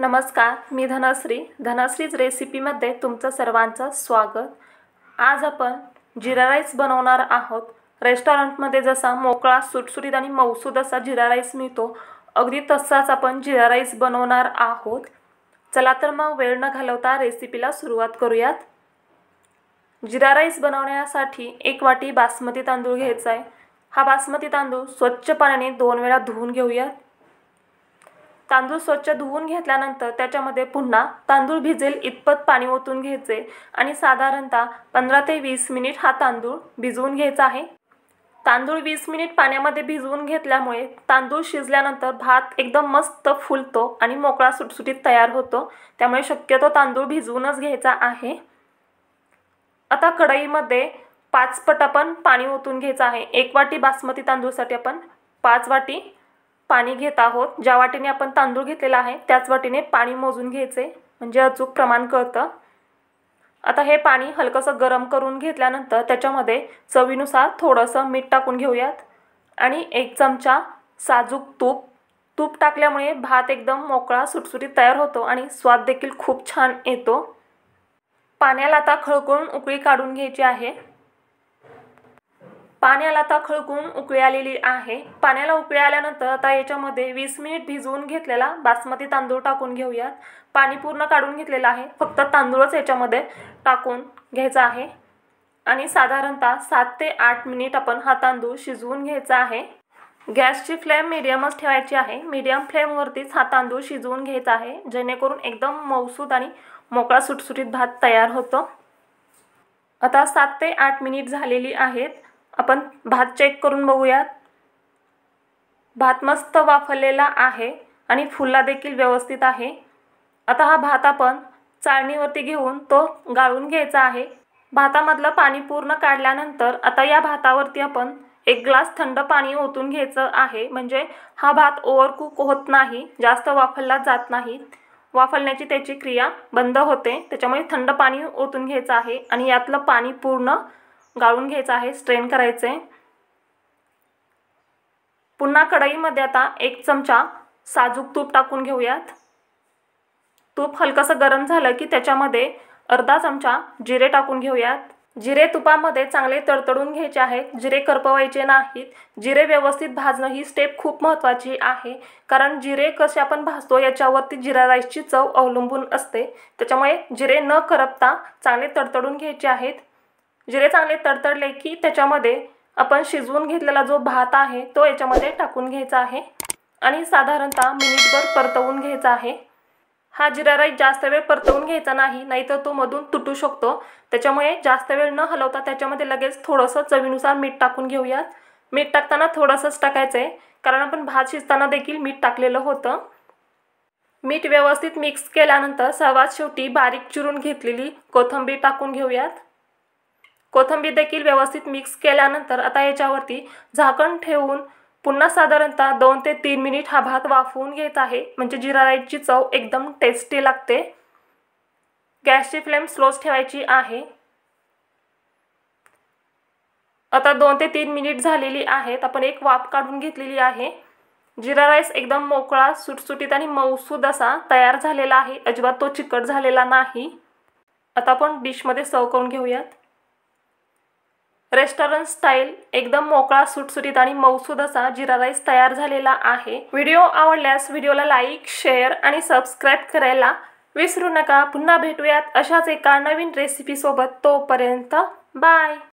नमस्कार मी धनश्री धनश्रीज रेसिपीमध्ये तुमचं सर्वांचं स्वागत आज आपण जिरा राईस बनवणार आहोत रेस्टॉरंटमध्ये जसा मोकळा सुटसुटीत आणि मौसूद असा जिरा राईस मिळतो अगदी तसाच आपण जिरा राईस बनवणार आहोत चला तर मग वेळ न घालवता रेसिपीला सुरुवात करूयात जिरा राईस बनवण्यासाठी एक वाटी बासमती तांदूळ घ्यायचा आहे हा बासमती तांदूळ स्वच्छ पाण्याने दोन वेळा धुवून घेऊयात तांदूळ स्वच्छ धुवून घेतल्यानंतर त्याच्यामध्ये पुन्हा तांदूळ भिजेल इतपत पाणी ओतून घ्यायचे आणि साधारणतः पंधरा ते वीस मिनिट हा तांदूळ भिजवून घ्यायचा आहे तांदूळ वीस मिनिट पाण्यामध्ये भिजवून घेतल्यामुळे तांदूळ शिजल्यानंतर भात एकदम मस्त फुलतो आणि मोकळा सुटसुटीत तयार होतो त्यामुळे शक्यतो तांदूळ भिजवूनच घ्यायचा आहे आता कढईमध्ये पाच पट आपण पाणी ओतून घ्यायचं आहे एक वाटी बासमती तांदूळसाठी आपण पाच वाटी पाणी घेत आहोत ज्या वाटीने आपण तांदूळ घेतलेला आहे त्याच वाटीने पाणी मोजून घ्यायचे म्हणजे अचूक प्रमाण कळतं आता हे पाणी हलकंसं गरम करून घेतल्यानंतर त्याच्यामध्ये चवीनुसार थोडंसं मीठ टाकून घेऊयात आणि एक चमचा साजूक तूप तूप टाकल्यामुळे भात एकदम मोकळा सुटसुटीत तयार होतो आणि स्वाद देखील खूप छान येतो पाण्याला आता खळकळून उकळी काढून घ्यायची आहे पाण्याला आता खळकून उकळी आलेली आहे पाण्याला उकळी आल्यानंतर आता याच्यामध्ये वीस मिनिट भिजवून घेतलेला बासमती तांदूळ टाकून घेऊयात पाणी पूर्ण काढून घेतलेलं आहे फक्त तांदूळच याच्यामध्ये टाकून घ्यायचा आहे आणि साधारणतः सात ते आठ मिनिट आपण हा तांदूळ शिजवून घ्यायचा आहे गॅसची फ्लेम मिडियमच ठेवायची आहे मीडियम फ्लेमवरतीच हा तांदूळ शिजवून घ्यायचा आहे जेणेकरून एकदम मौसूद आणि मोकळा सुटसुटीत भात तयार होतो आता सात ते आठ मिनिट झालेली आहेत आपण भात चेक करून बघूयात भात मस्त वाफलेला आहे आणि फुला देखील व्यवस्थित आहे आता हा भात आपण चाळणीवरती घेऊन तो गाळून घ्यायचा आहे भातामधलं पाणी पूर्ण काढल्यानंतर आता या भातावरती आपण एक ग्लास थंड पाणी ओतून घ्यायचं आहे म्हणजे हा भात ओव्हरकूक होत नाही जास्त वाफलला जात नाही वाफलण्याची त्याची क्रिया बंद होते त्याच्यामुळे थंड पाणी ओतून घ्यायचं आहे आणि यातलं पाणी पूर्ण गाळून घ्यायचं आहे स्ट्रेन करायचे पुन्हा कढईमध्ये आता एक चमचा साजूक तूप टाकून घेऊयात तूप हलकंसं गरम झालं की त्याच्यामध्ये अर्धा चमचा जिरे टाकून घेऊयात जिरे तुपामध्ये चांगले तडतडून घ्यायचे आहेत जिरे करपवायचे नाहीत जिरे व्यवस्थित भाजणं ही स्टेप खूप महत्त्वाची आहे कारण जिरे कसे आपण भाजतो याच्यावरती जिरा राईसची चव अवलंबून असते त्याच्यामुळे जिरे न करपता चांगले तडतडून घ्यायचे आहेत जिरे चांगले तडतडले की त्याच्यामध्ये आपण शिजवून घेतलेला जो भात आहे तो याच्यामध्ये टाकून घ्यायचा आहे आणि साधारणतः मिनिटभर परतवून घ्यायचा आहे हा जिरा राईस जास्त वेळ परतवून घ्यायचा नाही नाहीतर तो मधून तुटू शकतो त्याच्यामुळे जास्त वेळ न हलवता त्याच्यामध्ये लगेच थोडंसं चवीनुसार मीठ टाकून घेऊयात मीठ टाकताना थोडंसंच टाकायचं आहे कारण आपण भात शिजताना देखील मीठ टाकलेलं होतं मीठ व्यवस्थित मिक्स केल्यानंतर सर्वात शेवटी बारीक चिरून घेतलेली कोथंबीर टाकून घेऊयात कोथंबीर देखील व्यवस्थित मिक्स केल्यानंतर आता याच्यावरती झाकण ठेवून पुन्हा साधारणतः दोन ते तीन मिनिट हा भात वाफवून घेत आहे म्हणजे जिरा राईसची चव एकदम टेस्टी लागते गॅसची फ्लेम स्लोच ठेवायची आहे आता दोन ते तीन मिनिट झालेली आहेत आपण एक वाफ काढून घेतलेली आहे जिरा राईस एकदम मोकळा सुटसुटीत आणि मऊसूद असा तयार झालेला आहे अजिबात तो चिकट झालेला नाही आता आपण डिशमध्ये सर्व करून घेऊयात रेस्टॉरंट स्टाईल एकदम मोकळा सुटसुटीत आणि मौसूद असा जिरा राईस तयार झालेला आहे व्हिडिओ आवडल्यास व्हिडिओला लाईक शेअर आणि सबस्क्राईब करायला विसरू नका पुन्हा भेटूयात अशाच एका नवीन रेसिपीसोबत तोपर्यंत बाय